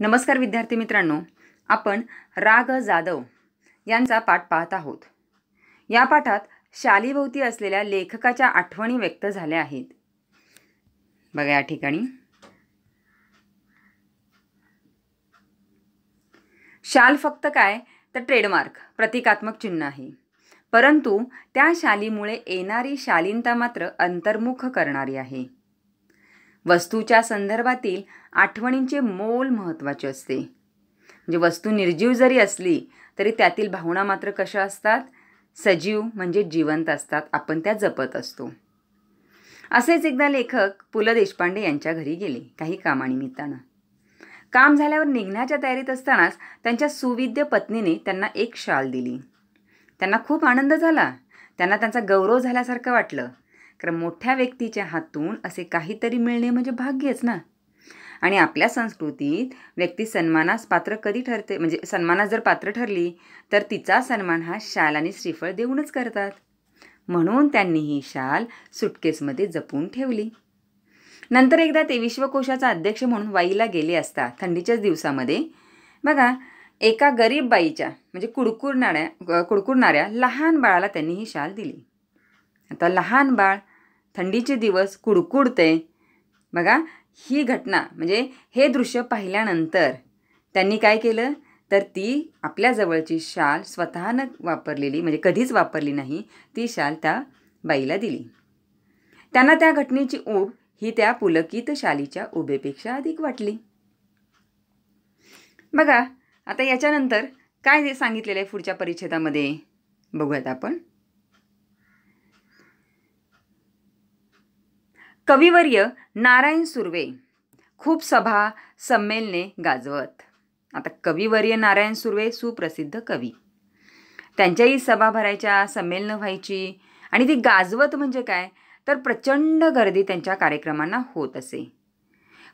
नमस्कार विद्यार्थी मित्रांनो आपण राग जाधव यांचा पाठ पाहत आहोत या पाठात शालीभोवती असलेल्या लेखकाच्या आठवणी व्यक्त झाल्या आहेत बघा या ठिकाणी शाल फक्त काय तर ट्रेडमार्क प्रतिकात्मक चिन्ह आहे परंतु त्या शालीमुळे येणारी शालीनता मात्र अंतर्मुख करणारी आहे वस्तूच्या संदर्भातील आठवणींचे मोल महत्त्वाचे असते म्हणजे वस्तू निर्जीव जरी असली तरी त्यातील भावना मात्र कशा असतात सजीव म्हणजे जिवंत असतात आपण त्या जपत असतो असेच एकदा लेखक पु ल देशपांडे यांच्या घरी गेले काही कामानिमित्तानं काम झाल्यावर निघण्याच्या तयारीत असतानाच त्यांच्या सुविद्य पत्नीने त्यांना एक शाल दिली त्यांना खूप आनंद झाला त्यांना त्यांचा गौरव झाल्यासारखं वाटलं कारण मोठ्या व्यक्तीच्या हातून असे काहीतरी मिळणे म्हणजे भाग्यच ना आणि आपल्या संस्कृतीत व्यक्ती सन्मानास पात्र कधी ठरते म्हणजे सन्मानास जर पात्र ठरली तर तिचा सन्मान हा शाल आणि श्रीफळ देऊनच करतात म्हणून त्यांनी ही शाल सुटकेसमध्ये जपून ठेवली नंतर एकदा ते विश्वकोशाचा अध्यक्ष म्हणून वाईला गेले असता थंडीच्याच दिवसामध्ये बघा एका गरीब बाईच्या म्हणजे कुडकुरणाऱ्या कुडकुरणाऱ्या लहान बाळाला त्यांनी ही शाल दिली आता लहान बाळ थंडीचे दिवस कुडकुडते बघा ही घटना म्हणजे हे दृश्य पाहिल्यानंतर त्यांनी काय केलं तर ती आपल्याजवळची शाल स्वतःनं वापरलेली म्हणजे कधीच वापरली नाही ती शाल त्या बाईला दिली त्यांना त्या घटनेची ऊब ही त्या पुलकित शालीच्या उभेपेक्षा अधिक वाटली बघा आता याच्यानंतर काय सांगितलेलं आहे पुढच्या परिच्छेदामध्ये बघूयात आपण कविवर्य नारायण सुर्वे खूप सभा संमेलने गाजवत आता कविवर्य नारायण सुर्वे सुप्रसिद्ध कवी त्यांच्याही सभा भरायच्या संमेलनं व्हायची आणि ती गाजवत म्हणजे काय तर प्रचंड गर्दी त्यांच्या कार्यक्रमांना होत असे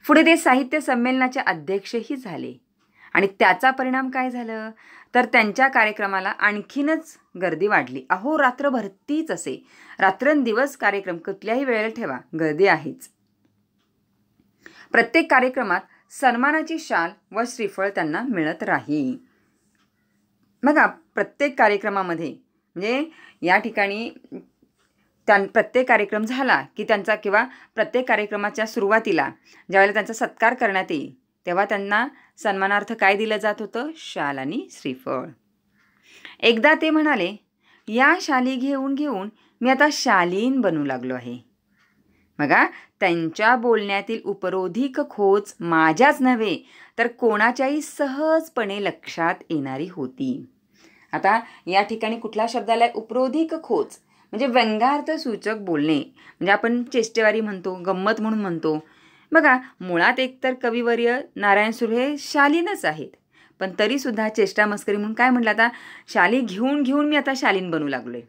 पुढे ते साहित्य संमेलनाचे अध्यक्षही झाले आणि त्याचा परिणाम काय झालं तर त्यांच्या कार्यक्रमाला आणखीनच गर्दी वाढली अहो रात्र भरतीच असे रात्रंदिवस कार्यक्रम कुठल्याही वेळेला ठेवा गर्दी आहेच प्रत्येक कार्यक्रमात सन्मानाची शाल व श्रीफळ त्यांना मिळत राही बघा प्रत्येक कार्यक्रमामध्ये म्हणजे या ठिकाणी त्यां प्रत्येक कार्यक्रम झाला की त्यांचा किंवा प्रत्येक कार्यक्रमाच्या सुरुवातीला ज्यावेळेला त्यांचा सत्कार करण्यात येईल तेव्हा त्यांना सन्मानार्थ काय दिलं जात होतं शाल आणि श्रीफळ एकदा ते म्हणाले या शाली घेऊन घेऊन मी आता शालीन बनू लागलो आहे बघा त्यांच्या बोलण्यातील उपरोधिक खोच माझ्याच नव्हे तर कोणाच्याही सहजपणे लक्षात येणारी होती आता या ठिकाणी कुठला शब्दाला उपरोधिक खोच म्हणजे व्यंगार्थ सूचक बोलणे म्हणजे आपण चेष्टेवारी म्हणतो गंमत म्हणून म्हणतो बघा मुळात एकतर कविवर्य नारायण सुर्वे शालीनच आहेत पण तरीसुद्धा चेष्टा मस्करी म्हणून काय म्हटलं आता शाली घेऊन घेऊन मी आता शालीन बनू लागलो आहे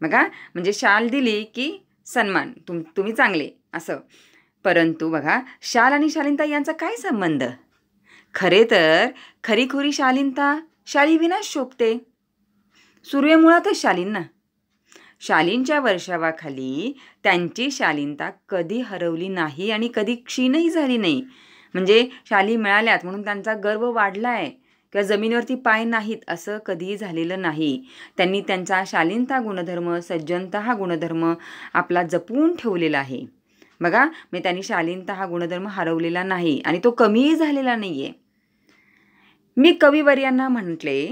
बघा म्हणजे शाल दिली की सन्मान तुम तुम्ही चांगले असं परंतु बघा शाल आणि शालीनता यांचा काय संबंध खरे तर खरीखुरी शालीनता विनाश शोभते सुर्वे मुळातच शालीन ना शालींच्या वर्षावाखाली त्यांची शालीनता कधी हरवली नाही आणि कधी क्षीणही झाली नाही म्हणजे शाली मिळाल्यात म्हणून त्यांचा गर्व वाढला आहे किंवा जमिनीवरती पाय नाहीत असं कधीही झालेलं नाही त्यांनी त्यांचा शालीनता गुणधर्म सज्जनता हा गुणधर्म आपला जपून ठेवलेला आहे बघा मी त्यांनी शालीनता हा गुणधर्म हरवलेला नाही आणि तो कमीही झालेला नाही आहे मी कविवर्यांना म्हटले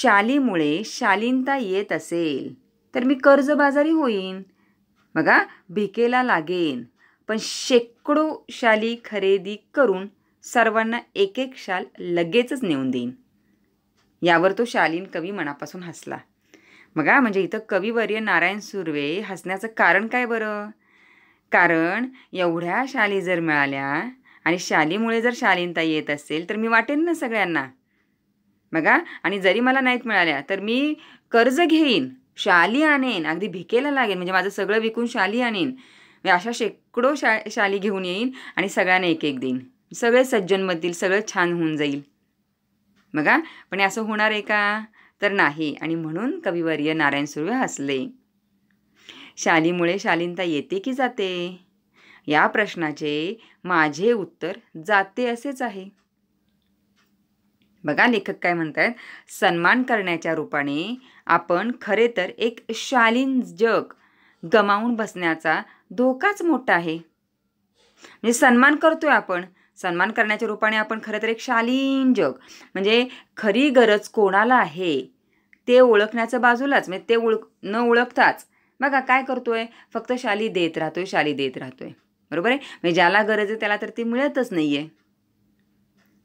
शालीमुळे शालीनता येत असेल तर मी कर्जबाजारी होईन बघा भिकेला लागेन पण शेकडो शाली खरेदी करून सर्वांना एक एक शाल लगेचच नेऊन देईन यावर तो शालीन कवी मनापासून हसला बघा म्हणजे इथं कवीवर्य नारायण सुर्वे हसण्याचं कारण काय बरं कारण एवढ्या शाली जर मिळाल्या आणि शालीमुळे जर शालीनता येत असेल तर मी वाटेन ना सगळ्यांना बघा आणि जरी मला नाहीत मिळाल्या तर मी कर्ज घेईन शाली आणेन अगदी भिकेला लागेन म्हणजे माझं सगळं विकून शाली आणेन मी अशा शेकडो शा शाली घेऊन येईन आणि सगळ्यांना एक एक देईन सगळे सज्जन मधील सगळं छान होऊन जाईल बघा पण असं होणार आहे का तर नाही आणि म्हणून कविवर्य नारायण सुर्वे हसले शालीमुळे शालीनता येते की जाते या प्रश्नाचे माझे उत्तर जाते असेच आहे बघा लेखक काय म्हणतात सन्मान करण्याच्या रूपाने आपण खरे तर एक शालीन जग गमावून बसण्याचा धोकाच मोठा आहे म्हणजे सन्मान करतोय आपण सन्मान करण्याच्या रूपाने आपण खरं तर एक शालीन जग म्हणजे खरी गरज कोणाला आहे ते ओळखण्याचं बाजूलाच म्हणजे ते ओळख न ओळखताच बघा काय करतोय फक्त शाली देत राहतोय शाली देत राहतोय बरोबर आहे म्हणजे ज्याला गरज आहे त्याला तर ती मिळतच नाही आहे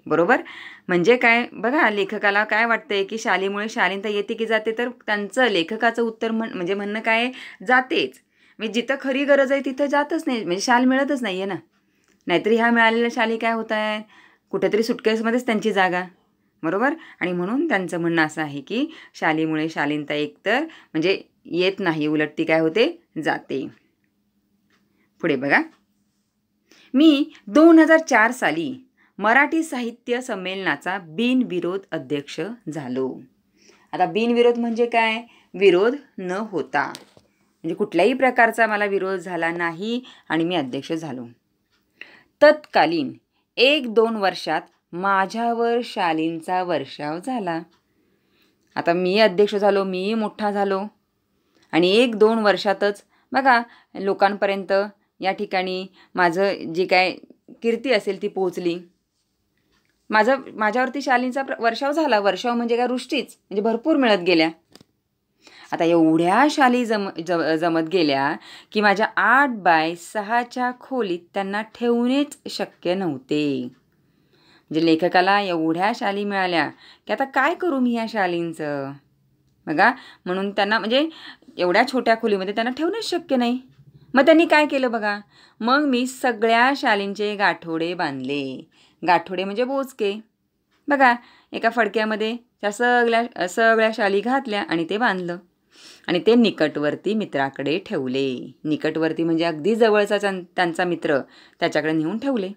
बरोबर म्हणजे काय बघा लेखकाला काय वाटतंय की शालीमुळे शालीनता येते की जाते तर त्यांचं लेखकाचं उत्तर म्हण म्हणजे म्हणणं काय जातेच म्हणजे जिथं खरी गरज आहे तिथं जातच नाही म्हणजे शाल मिळतच नाही आहे ना नाहीतरी ह्या मिळालेल्या शाली काय होत आहेत कुठेतरी सुटकेसमध्येच त्यांची जागा बरोबर आणि म्हणून त्यांचं म्हणणं असं आहे की शालीमुळे शालीनता एकतर म्हणजे येत नाही उलट ती काय होते जाते पुढे बघा मी दोन हजार चार साली मराठी साहित्य संमेलनाचा बिनविरोध अध्यक्ष झालो आता बिनविरोध म्हणजे काय विरोध न होता म्हणजे कुठल्याही प्रकारचा मला विरोध झाला नाही आणि मी अध्यक्ष झालो तत्कालीन एक दोन वर्षात माझ्यावर शालींचा वर्षाव झाला आता मी अध्यक्ष झालो मी मोठा झालो आणि एक दोन वर्षातच बघा लोकांपर्यंत या ठिकाणी माझं जी काय कीर्ती असेल ती पोहोचली माझं माझ्यावरती शालींचा वर्षाव झाला वर्षाव म्हणजे काय वृष्टीच म्हणजे भरपूर मिळत गेल्या आता एवढ्या शाली जम जमत गेल्या की माझ्या आठ बाय सहाच्या खोलीत त्यांना ठेवणेच शक्य नव्हते म्हणजे लेखकाला एवढ्या शाली मिळाल्या की आता काय करू मी या शालींचं बघा म्हणून त्यांना म्हणजे एवढ्या छोट्या खोलीमध्ये त्यांना ठेवणेच शक्य नाही मग त्यांनी काय केलं बघा मग मी सगळ्या शालींचे गाठोडे बांधले गाठोडे म्हणजे बोचके बघा एका फडक्यामध्ये त्या सगळ्या सगळ्या शाली घातल्या आणि ते बांधलं आणि ते निकटवर्ती मित्राकडे ठेवले निकटवर्ती म्हणजे अगदी जवळचा त्यांचा मित्र त्याच्याकडे नेऊन ठेवले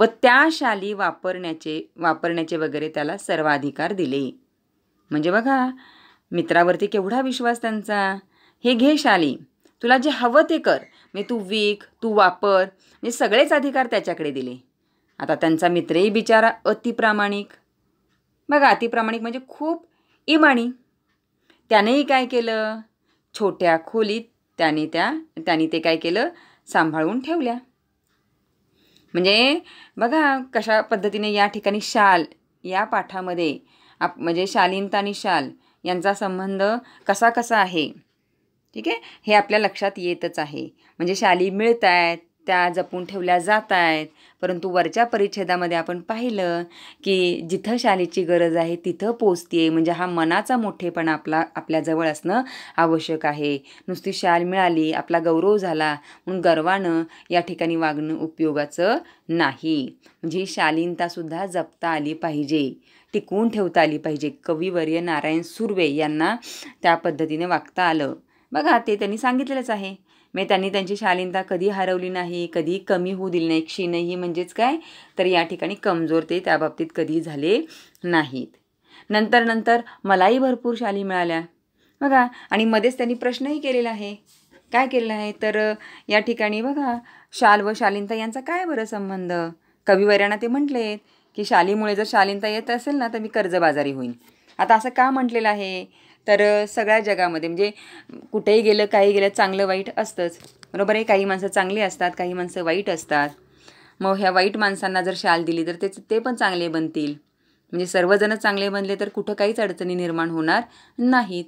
व त्या शाली वापरण्याचे वापरण्याचे वगैरे त्याला सर्वाधिकार दिले म्हणजे बघा मित्रावरती केवढा विश्वास त्यांचा हे घे शाली तुला जे हवं ते कर म्हणजे तू विक तू वापर म्हणजे सगळेच अधिकार त्याच्याकडे दिले आता त्यांचा मित्रही बिचारा अतिप्रामाणिक बघा अतिप्रामाणिक म्हणजे खूप इमाणी त्यानेही काय केलं छोट्या खोलीत त्याने त्या त्याने ते काय केलं सांभाळून ठेवल्या म्हणजे बघा कशा पद्धतीने या ठिकाणी शाल या पाठामध्ये आप म्हणजे शालीनता आणि शाल यांचा संबंध कसा कसा आहे ठीक आहे हे आपल्या लक्षात येतच आहे म्हणजे शाली मिळत आहेत त्या जपून ठेवल्या जात आहेत परंतु वरच्या परिच्छेदामध्ये आपण पाहिलं की जिथं शालेची गरज आहे तिथं पोचते म्हणजे हा मनाचा मोठेपणा आपला आपल्याजवळ असणं आवश्यक आहे नुसती शाल मिळाली आपला गौरव झाला म्हणून गर्वानं या ठिकाणी वागणं उपयोगाचं नाही म्हणजे शालीनतासुद्धा जपता आली पाहिजे टिकवून ठेवता आली पाहिजे कविवर्य नारायण सुर्वे यांना त्या पद्धतीने वागता आलं बघा ते त्यांनी सांगितलेलंच आहे मी त्यांनी त्यांची शालीनता कधी हरवली नाही कधी कमी होऊ दिली नाही क्षीणही म्हणजेच काय तर या ठिकाणी कमजोर ते त्या बाबतीत कधी झाले नाहीत नंतर नंतर मलाही भरपूर शाली मिळाल्या बघा आणि मध्येच त्यांनी प्रश्नही केलेला आहे काय केलेलं आहे तर या ठिकाणी बघा शाल व शालीनता यांचा काय बरं संबंध कविवर्यांना ते म्हटलेत की शालीमुळे जर शालीनता येत असेल ना तर मी कर्जबाजारी होईन आता असं का म्हटलेलं आहे तर सगळ्या जगामध्ये म्हणजे कुठेही गेलं काही गेलं चांगलं वाईट असतंच बरोबर आहे काही माणसं चांगली असतात काही माणसं वाईट असतात मग ह्या वाईट माणसांना जर शाल दिली तर ते ते पण चांगले बनतील म्हणजे सर्वजण चांगले बनले तर कुठं काहीच अडचणी निर्माण होणार नाहीत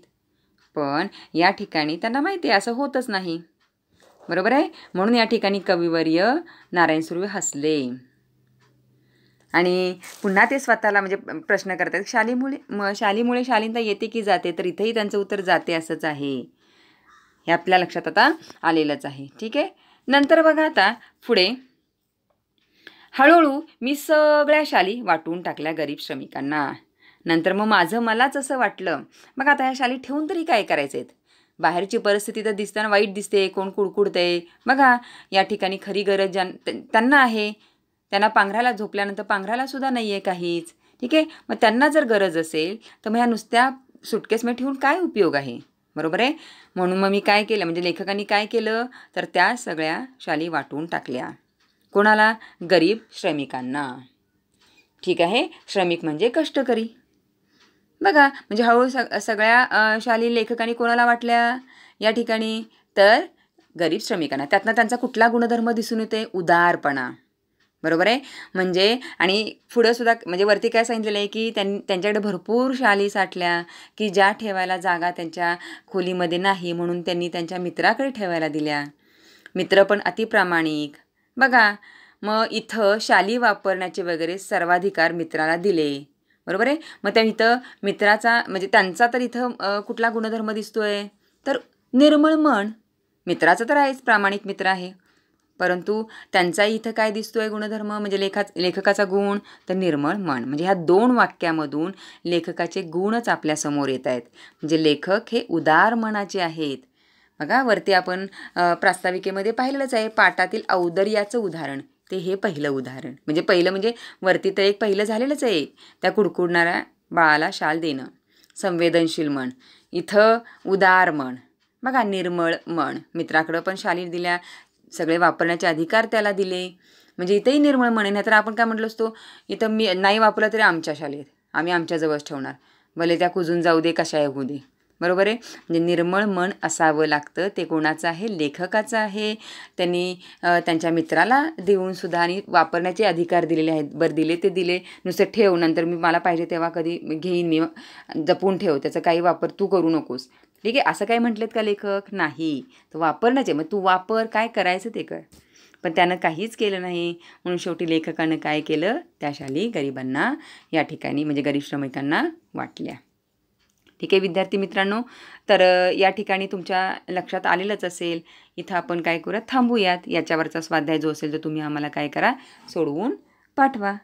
पण या ठिकाणी त्यांना माहिती आहे असं होतच नाही बरोबर आहे म्हणून या ठिकाणी कविवर्य नारायण सुर्वे हसले आणि पुन्हा ते स्वतःला म्हणजे प्रश्न करतात शालीमुळे म शालीमुळे शालींता येते की जाते तर इथेही त्यांचं उत्तर जाते असंच आहे हे आपल्या लक्षात आता आलेलंच आहे ठीक आहे नंतर बघा आता पुढे हळूहळू मी सगळ्या शाली वाटून टाकल्या गरीब श्रमिकांना नंतर मग माझं मलाच असं वाटलं मग आता ह्या शाली ठेवून तरी काय करायचे आहेत बाहेरची परिस्थिती तर दिसताना वाईट दिसते कोण कुडकुडते बघा या ठिकाणी खरी गरज ज्यां त्यांना आहे त्यांना पांघराला झोपल्यानंतर पांघराला सुद्धा नाही आहे काहीच ठीक आहे मग त्यांना जर गरज असेल तर मग ह्या नुसत्या सुटकेसमध्ये ठेवून काय उपयोग आहे बरोबर आहे म्हणून मग मी काय केलं म्हणजे लेखकांनी काय केलं तर त्या सगळ्या शाली वाटून टाकल्या कोणाला गरीब श्रमिकांना ठीक आहे श्रमिक म्हणजे कष्टकरी बघा म्हणजे हळू सग सगळ्या शाली लेखकांनी कोणाला वाटल्या या ठिकाणी तर गरीब श्रमिकांना त्यातनं त्यांचा कुठला गुणधर्म दिसून येते उदारपणा बरोबर आहे म्हणजे आणि सुद्धा म्हणजे वरती काय सांगितलेलं आहे की त्यां त्यांच्याकडे भरपूर शाली साठल्या की ज्या ठेवायला जागा त्यांच्या खोलीमध्ये नाही म्हणून त्यांनी त्यांच्या मित्राकडे ठेवायला दिल्या मित्र पण अतिप्रामाणिक बघा मग इथं शाली वापरण्याचे वगैरे सर्वाधिकार मित्राला दिले बरोबर आहे मग त्या इथं मित्राचा म्हणजे त्यांचा तर इथं कुठला गुणधर्म दिसतो आहे तर निर्मळ मन मित्राचं तर आहेच प्रामाणिक मित्र आहे परंतु त्यांचाही इथं काय दिसतो आहे गुणधर्म म्हणजे लेखा लेखकाचा गुण तर निर्मळ मन म्हणजे ह्या दोन वाक्यामधून लेखकाचे गुणच आपल्यासमोर येत आहेत म्हणजे लेखक हे उदार मनाचे आहेत बघा वरती आपण प्रास्ताविकेमध्ये पाहिलेलंच आहे पाटातील औदर्याचं उदाहरण ते हे पहिलं उदाहरण म्हणजे पहिलं म्हणजे वरती तर एक पहिलं झालेलंच आहे त्या कुडकुडणाऱ्या बाळाला शाल देणं संवेदनशील मन इथं उदार मन बघा निर्मळ मन मित्राकडं पण शाली दिल्या सगळे वापरण्याचे अधिकार त्याला दिले म्हणजे इथेही निर्मळ म्हणे नाही तर आपण काय म्हटलं असतो इथं मी नाही वापरलं तरी आमच्या शालेत आम्ही आमच्याजवळच ठेवणार भले त्या कुजून जाऊ दे कशा होऊ दे बरोबर आहे म्हणजे निर्मळ मन असावं लागतं ते कोणाचं आहे लेखकाचं आहे त्यांनी त्यांच्या मित्राला देऊन सुद्धा आणि वापरण्याचे अधिकार दिलेले आहेत बरं दिले ते दिले नुसतं ठेव नंतर मी मला पाहिजे तेव्हा कधी घेईन मी जपून ठेव त्याचा काही वापर तू करू नकोस ठीक आहे असं काय म्हटलेत का लेखक नाही तर वापरण्याचे मग तू वापर काय करायचं ते कर पण त्यानं काहीच केलं नाही म्हणून शेवटी लेखकानं काय केलं त्या शाली गरिबांना या ठिकाणी म्हणजे गरीब श्रमिकांना वाटल्या ठीक आहे विद्यार्थी मित्रांनो तर या ठिकाणी तुमच्या लक्षात आलेलंच असेल इथं आपण काय करूया थांबूयात याच्यावरचा स्वाध्याय जो असेल तो तुम्ही आम्हाला काय करा सोडवून पाठवा